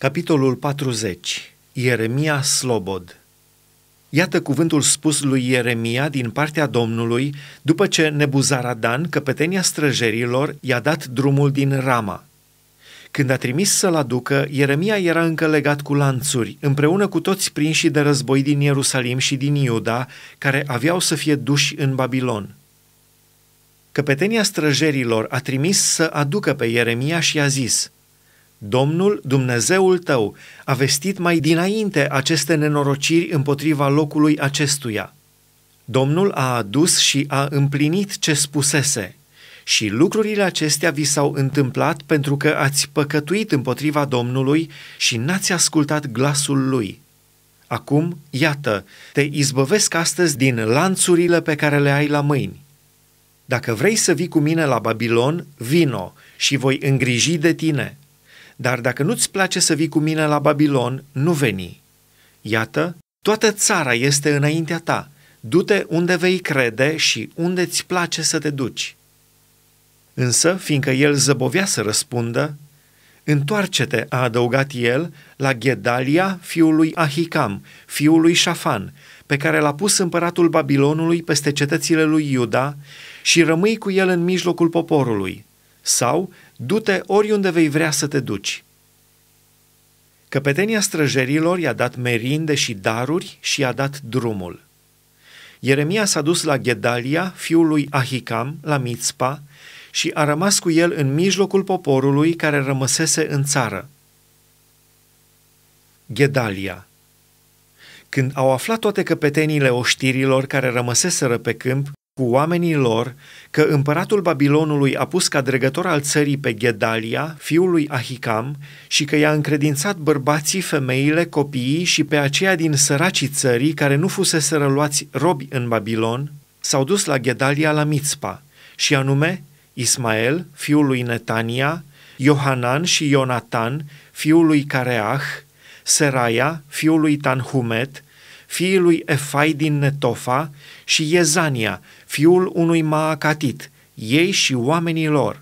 Capitolul 40. Ieremia Slobod Iată cuvântul spus lui Ieremia din partea Domnului după ce Nebuzaradan, căpetenia străjerilor, i-a dat drumul din Rama. Când a trimis să-l aducă, Ieremia era încă legat cu lanțuri, împreună cu toți prinși de război din Ierusalim și din Iuda, care aveau să fie duși în Babilon. Căpetenia străjerilor a trimis să aducă pe Ieremia și a zis – Domnul, Dumnezeul tău, a vestit mai dinainte aceste nenorociri împotriva locului acestuia. Domnul a adus și a împlinit ce spusese. Și lucrurile acestea vi s-au întâmplat pentru că ați păcătuit împotriva Domnului și n-ați ascultat glasul lui. Acum, iată, te izbăvesc astăzi din lanțurile pe care le ai la mâini. Dacă vrei să vii cu mine la Babilon, vino și voi îngriji de tine.” Dar dacă nu-ți place să vii cu mine la Babilon, nu veni. Iată, toată țara este înaintea ta. Du-te unde vei crede și unde ți place să te duci. Însă, fiindcă el zăbovea să răspundă, Întoarce-te, a adăugat el, la Gedalia, fiul lui Ahicam, fiul lui Șafan, pe care l-a pus împăratul Babilonului peste cetățile lui Iuda și rămâi cu el în mijlocul poporului. Sau du-te oriunde vei vrea să te duci. Căpetenia străjerilor i-a dat merinde și daruri și i-a dat drumul. Ieremia s-a dus la Gedalia, fiul lui Ahicam, la Mitzpa, și a rămas cu el în mijlocul poporului care rămăsese în țară. Gedalia Când au aflat toate căpetenile oștirilor care rămăseseră pe câmp, cu oamenii lor că împăratul Babilonului a pus ca dregător al țării pe Gedalia, fiul lui Ahicam, și că i-a încredințat bărbații, femeile, copiii și pe aceia din săracii țării care nu fusese răluați robi în Babilon, s-au dus la Gedalia la Mitzpa, și anume Ismael, fiul lui Netania, Iohanan și Ionatan, fiul lui Careah, Seraia, fiul lui Tanhumet, fiul lui Efai din Netofa și Iezania, fiul unui Maacatit, ei și oamenii lor.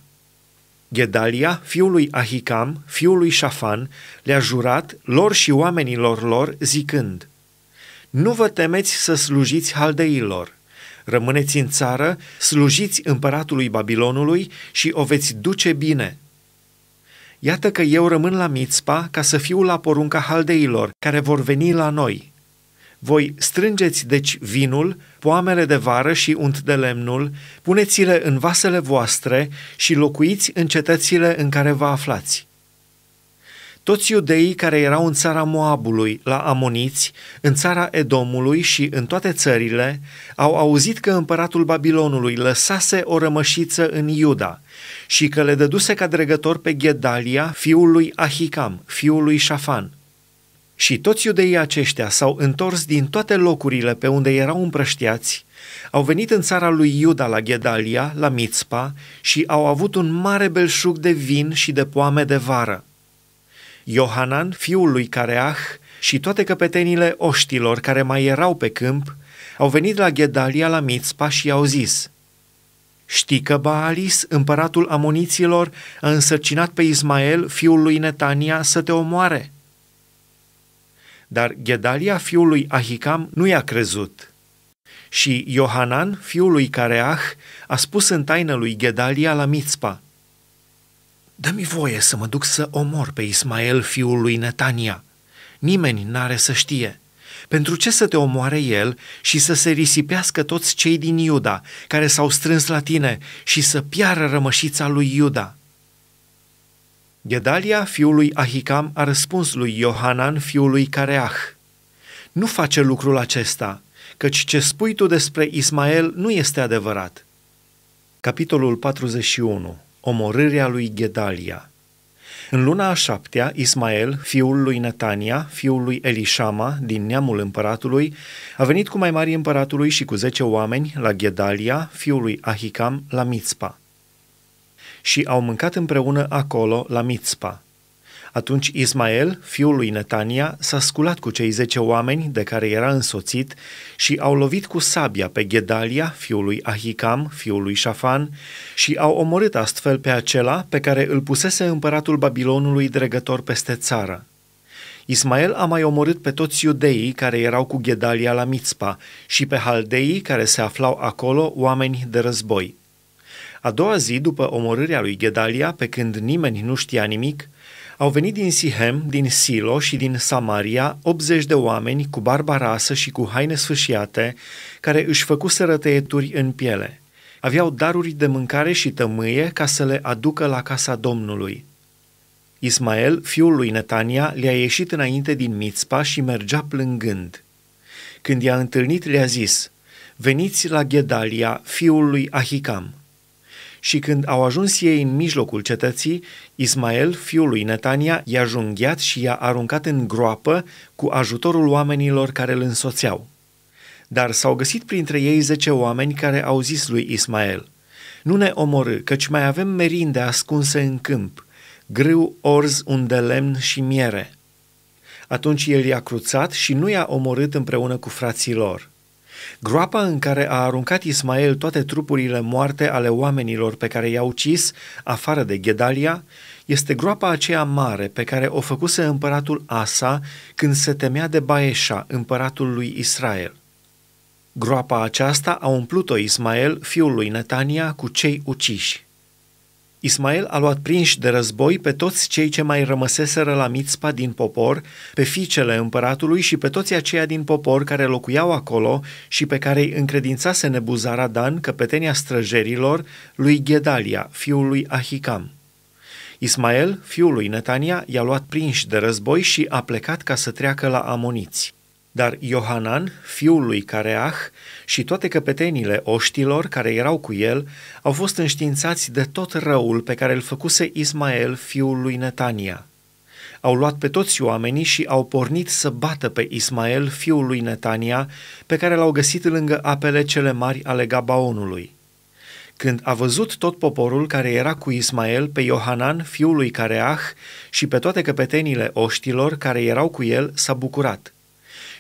Gedalia, fiul lui Ahicam, fiul lui Șafan, le-a jurat lor și oamenilor lor, zicând, Nu vă temeți să slujiți haldeilor, rămâneți în țară, slujiți împăratului Babilonului și o veți duce bine. Iată că eu rămân la Mițpa ca să fiu la porunca haldeilor, care vor veni la noi.” Voi strângeți deci vinul, poamele de vară și unt de lemnul, puneți-le în vasele voastre și locuiți în cetățile în care vă aflați. Toți iudeii care erau în țara Moabului, la Amoniți, în țara Edomului și în toate țările, au auzit că împăratul Babilonului lăsase o rămășiță în Iuda și că le dăduse ca dregător pe Ghedalia, fiul lui Ahicam, fiul lui Șafan. Și toți iudeii aceștia s-au întors din toate locurile pe unde erau împrăștiați, au venit în țara lui Iuda la Gedalia, la Mitzpa și au avut un mare belșug de vin și de poame de vară. Iohanan, fiul lui Careah, și toate căpetenile oștilor care mai erau pe câmp, au venit la Gedalia la Mitzpa și i-au zis, Știi că Baalis, împăratul amoniților, a însărcinat pe Ismael, fiul lui Netania, să te omoare?" Dar Gedalia fiul lui Ahicam nu i-a crezut. Și Iohanan, fiul lui Careah, a spus în taină lui Gedalia la Mitzpa, Dă-mi voie să mă duc să omor pe Ismael, fiul lui Netania. Nimeni n-are să știe. Pentru ce să te omoare el și să se risipească toți cei din Iuda, care s-au strâns la tine și să piară rămășița lui Iuda?" Gedalia, fiul lui Ahicam, a răspuns lui Iohanan, fiul lui Careah, Nu face lucrul acesta, căci ce spui tu despre Ismael nu este adevărat. Capitolul 41. Omorârea lui Gedalia În luna a șaptea, Ismael, fiul lui Netania, fiul lui Elishama, din neamul împăratului, a venit cu mai mari împăratului și cu zece oameni la Gedalia, fiul lui Ahicam, la Mitzpa și au mâncat împreună acolo la Mitzpa. Atunci Ismael, fiul lui Netania, s-a sculat cu cei zece oameni de care era însoțit și au lovit cu sabia pe Gedalia, fiul lui Ahicam, fiul lui Șafan, și au omorât astfel pe acela pe care îl pusese împăratul Babilonului dregător peste țară. Ismael a mai omorât pe toți iudeii care erau cu Gedalia la Mitzpa și pe haldeii care se aflau acolo oameni de război. A doua zi, după omorârea lui Gedalia, pe când nimeni nu știa nimic, au venit din Sihem, din Silo și din Samaria 80 de oameni cu barba rasă și cu haine sfâșiate, care își făcuseră tăieturi în piele. Aveau daruri de mâncare și tămâie ca să le aducă la casa Domnului. Ismael, fiul lui Netania, le-a ieșit înainte din Mițpa și mergea plângând. Când i-a întâlnit, le-a zis, Veniți la Gedalia, fiul lui Ahicam.” și când au ajuns ei în mijlocul cetății, Ismael, fiul lui Netania, i-a junghiat și i-a aruncat în groapă cu ajutorul oamenilor care îl însoțeau. Dar s-au găsit printre ei zece oameni care au zis lui Ismael, Nu ne omorâ, căci mai avem merinde ascunse în câmp, grâu, orz, un de lemn și miere.” Atunci el i-a cruțat și nu i-a omorât împreună cu frații lor. Groapa în care a aruncat Ismael toate trupurile moarte ale oamenilor pe care i-a ucis, afară de Gedalia, este groapa aceea mare pe care o făcuse împăratul Asa când se temea de Baeșa, împăratul lui Israel. Groapa aceasta a umplut-o Ismael, fiul lui Netania, cu cei uciși. Ismael a luat prinși de război pe toți cei ce mai rămăseseră la Mițpa din popor, pe fiicele împăratului și pe toți aceia din popor care locuiau acolo și pe care îi încredințase Nebuzaradan, căpetenia străjerilor, lui Gedalia, fiul lui Ahicam. Ismael, fiul lui Netania, i-a luat prinși de război și a plecat ca să treacă la amoniți. Dar Iohanan, fiul lui Careah, și toate căpetenile oștilor care erau cu el, au fost înștiințați de tot răul pe care îl făcuse Ismael, fiul lui Netania. Au luat pe toți oamenii și au pornit să bată pe Ismael, fiul lui Netania, pe care l-au găsit lângă apele cele mari ale Gabaonului. Când a văzut tot poporul care era cu Ismael pe Iohanan, fiul lui Careah, și pe toate căpetenile oștilor care erau cu el, s-a bucurat –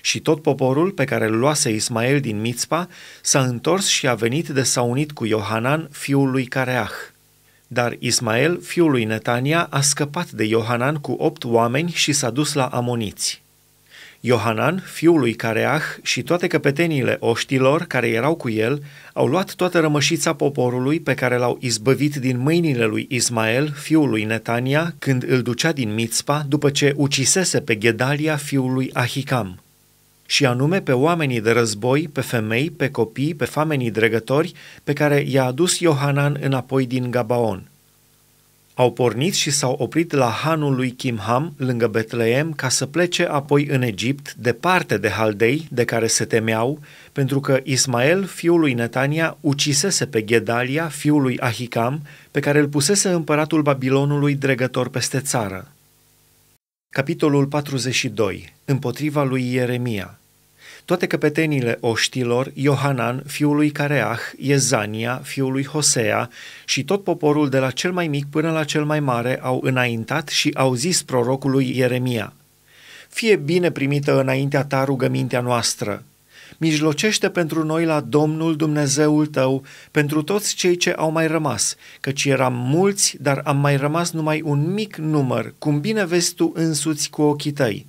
și tot poporul pe care îl luase Ismael din Mițpa s-a întors și a venit de s-a unit cu Iohanan, fiul lui Careah. Dar Ismael, fiul lui Netania, a scăpat de Iohanan cu opt oameni și s-a dus la Amoniți. Iohanan, fiul lui Careah, și toate căpeteniile oștilor care erau cu el, au luat toată rămășița poporului pe care l-au izbăvit din mâinile lui Ismael, fiul lui Netania, când îl ducea din Mițpa după ce ucisese pe Gedalia, fiul lui Ahicam și anume pe oamenii de război, pe femei, pe copii, pe famenii dregători, pe care i-a adus Iohanan înapoi din Gabaon. Au pornit și s-au oprit la hanul lui Kimham, lângă Betleem, ca să plece apoi în Egipt, departe de Haldei, de care se temeau, pentru că Ismael, fiul lui Netania, ucisese pe Gedalia, fiul lui Ahikam, pe care îl pusese împăratul Babilonului dregător peste țară. Capitolul 42. Împotriva lui Ieremia. Toate căpetenile oștilor, Iohanan, fiul lui Careah, Iezania, fiul lui Hosea și tot poporul de la cel mai mic până la cel mai mare au înaintat și au zis prorocului Ieremia, Fie bine primită înaintea ta rugămintea noastră, mijlocește pentru noi la Domnul Dumnezeul tău, pentru toți cei ce au mai rămas, căci eram mulți, dar am mai rămas numai un mic număr, cum bine vezi tu însuți cu ochii tăi.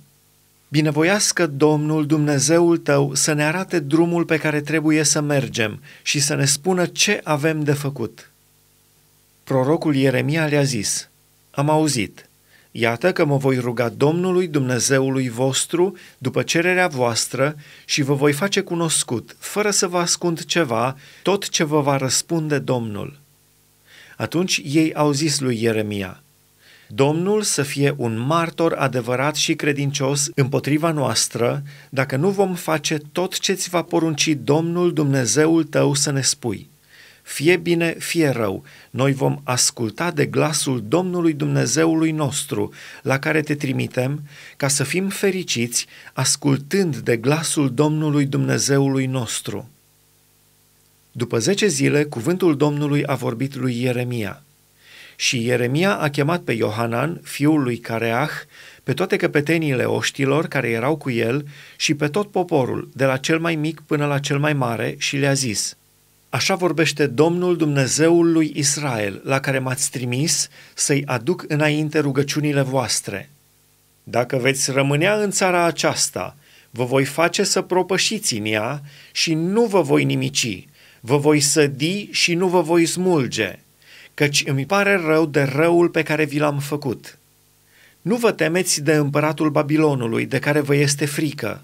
Binevoiască Domnul Dumnezeul tău să ne arate drumul pe care trebuie să mergem și să ne spună ce avem de făcut. Prorocul Ieremia le-a zis, am auzit, Iată că mă voi ruga Domnului Dumnezeului vostru după cererea voastră și vă voi face cunoscut, fără să vă ascund ceva, tot ce vă va răspunde Domnul. Atunci ei au zis lui Ieremia, Domnul să fie un martor adevărat și credincios împotriva noastră, dacă nu vom face tot ce ți va porunci Domnul Dumnezeul tău să ne spui fie bine, fie rău, noi vom asculta de glasul Domnului Dumnezeului nostru, la care te trimitem, ca să fim fericiți, ascultând de glasul Domnului Dumnezeului nostru. După zece zile, cuvântul Domnului a vorbit lui Ieremia. Și Ieremia a chemat pe Iohanan, fiul lui Careah, pe toate căpeteniile oștilor care erau cu el și pe tot poporul, de la cel mai mic până la cel mai mare, și le-a zis – Așa vorbește Domnul Dumnezeul lui Israel, la care m-ați trimis să-i aduc înainte rugăciunile voastre. Dacă veți rămânea în țara aceasta, vă voi face să propășiți în ea și nu vă voi nimici, vă voi sădi și nu vă voi smulge, căci îmi pare rău de răul pe care vi l-am făcut. Nu vă temeți de împăratul Babilonului, de care vă este frică,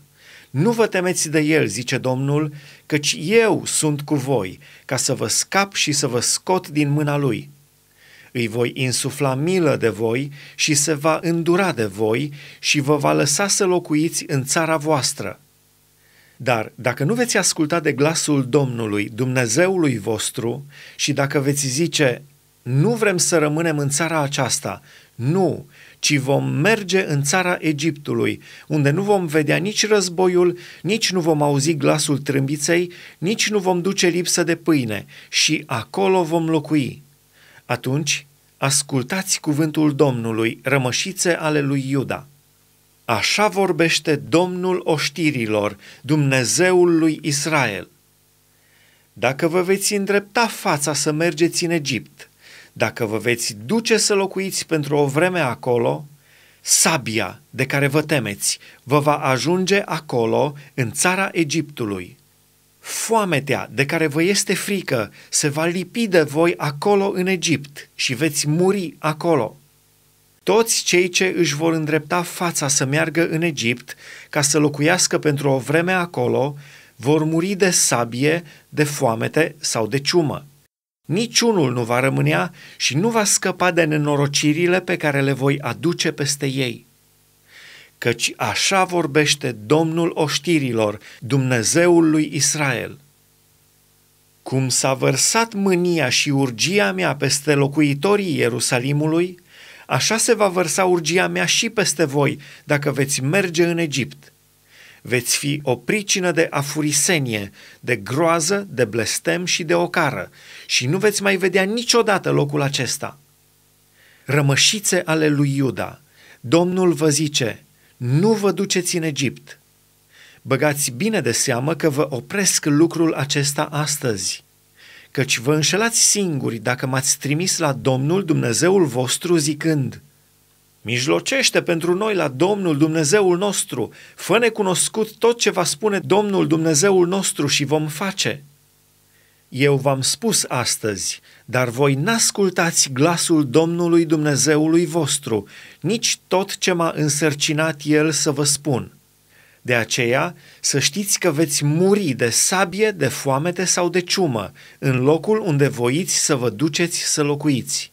nu vă temeți de el, zice Domnul, căci eu sunt cu voi, ca să vă scap și să vă scot din mâna lui. Îi voi insufla milă de voi și se va îndura de voi și vă va lăsa să locuiți în țara voastră. Dar dacă nu veți asculta de glasul Domnului, Dumnezeului vostru, și dacă veți zice, nu vrem să rămânem în țara aceasta, nu, ci vom merge în țara Egiptului, unde nu vom vedea nici războiul, nici nu vom auzi glasul trâmbiței, nici nu vom duce lipsă de pâine și acolo vom locui. Atunci, ascultați cuvântul Domnului, rămășițe ale lui Iuda. Așa vorbește Domnul oștirilor, Dumnezeul lui Israel. Dacă vă veți îndrepta fața să mergeți în Egipt – dacă vă veți duce să locuiți pentru o vreme acolo, sabia de care vă temeți vă va ajunge acolo, în țara Egiptului. Foametea de care vă este frică se va lipi de voi acolo în Egipt și veți muri acolo. Toți cei ce își vor îndrepta fața să meargă în Egipt ca să locuiască pentru o vreme acolo, vor muri de sabie, de foamete sau de ciumă. Niciunul nu va rămânea și nu va scăpa de nenorocirile pe care le voi aduce peste ei. Căci așa vorbește Domnul oștirilor, Dumnezeul lui Israel. Cum s-a vărsat mânia și urgia mea peste locuitorii Ierusalimului, așa se va vărsa urgia mea și peste voi, dacă veți merge în Egipt veți fi o pricină de afurisenie, de groază, de blestem și de ocară și nu veți mai vedea niciodată locul acesta. Rămășițe ale lui Iuda, Domnul vă zice, nu vă duceți în Egipt. Băgați bine de seamă că vă opresc lucrul acesta astăzi, căci vă înșelați singuri dacă m-ați trimis la Domnul Dumnezeul vostru zicând – Mijlocește pentru noi la Domnul Dumnezeul nostru, fă necunoscut tot ce va spune Domnul Dumnezeul nostru și vom face. Eu v-am spus astăzi, dar voi n-ascultați glasul Domnului Dumnezeului vostru, nici tot ce m-a însărcinat El să vă spun. De aceea, să știți că veți muri de sabie, de foamete sau de ciumă, în locul unde voiți să vă duceți să locuiți.